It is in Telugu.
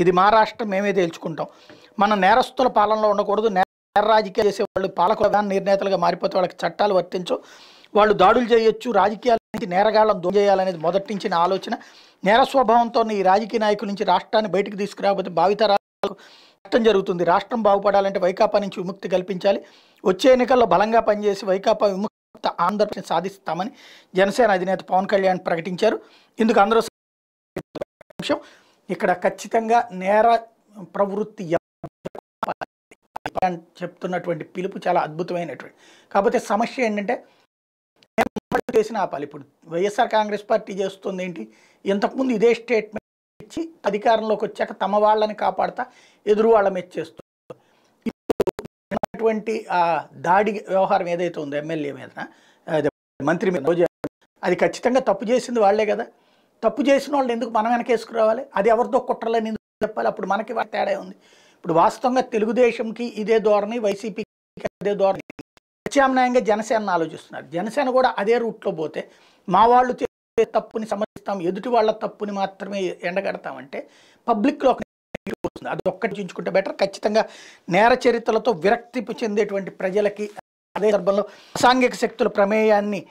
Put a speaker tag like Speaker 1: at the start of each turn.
Speaker 1: ఇది మా రాష్ట్రం మేమే తేల్చుకుంటాం మన నేరస్తుల పాలనలో ఉండకూడదు నేర రాజకీయాలు చేసే వాళ్ళు పాలకులుగా నిర్ణేతలుగా మారిపోతే వాళ్ళకి చట్టాలు వర్తించు వాళ్ళు దాడులు చేయొచ్చు రాజకీయాల నుంచి నేరగాళ్ళను దూరం చేయాలనేది మొదటి నుంచి నా ఆలోచన నేర స్వభావంతో ఈ రాజకీయ నాయకుల నుంచి రాష్ట్రాన్ని బయటకు తీసుకురాకపోతే భావితరాలు నష్టం జరుగుతుంది రాష్ట్రం బాగుపడాలంటే వైకాపా నుంచి విముక్తి కల్పించాలి వచ్చే ఎన్నికల్లో బలంగా పనిచేసి వైకాపా విముక్త ఆంధ్రప్రదేశ్ సాధిస్తామని జనసేన అధినేత పవన్ కళ్యాణ్ ప్రకటించారు ఇందుకు అందరూ అంశం ఇక్కడ ఖచ్చితంగా నేర ప్రవృత్తి చెప్తున్నటువంటి పిలుపు చాలా అద్భుతమైనటువంటి కాకపోతే సమస్య ఏంటంటే చేసిన ఆపాలి ఇప్పుడు వైఎస్ఆర్ కాంగ్రెస్ పార్టీ చేస్తుంది ఏంటి ఇంతకుముందు ఇదే స్టేట్మెంట్ ఇచ్చి అధికారంలోకి వచ్చాక తమ వాళ్ళని కాపాడుతా ఎదురు వాళ్ళ మీద చేస్తుంది దాడి వ్యవహారం ఏదైతే ఉందో ఎమ్మెల్యే మీద మంత్రి మీద అది ఖచ్చితంగా తప్పు చేసింది వాళ్లే కదా తప్పు చేసిన వాళ్ళు ఎందుకు మనం వెనకేసుకురావాలి అది ఎవరితో కుట్రలేని చెప్పాలి అప్పుడు మనకి తేడా ఉంది ఇప్పుడు వాస్తవంగా తెలుగుదేశంకి ఇదే ధోరణి వైసీపీకి అదే ధోరణి ప్రత్యామ్నాయంగా జనసేన ఆలోచిస్తున్నారు జనసేన కూడా అదే రూట్లో పోతే మా వాళ్ళు చేసే తప్పుని సమర్థిస్తాం ఎదుటి వాళ్ళ తప్పుని మాత్రమే ఎండగడతామంటే పబ్లిక్లో వస్తుంది అది ఒక్కటి చూసుకుంటే బెటర్ ఖచ్చితంగా నేర చరిత్రలతో విరక్తి చెందేటువంటి ప్రజలకి అదే సందర్భంలో అసాంఘిక శక్తుల ప్రమేయాన్ని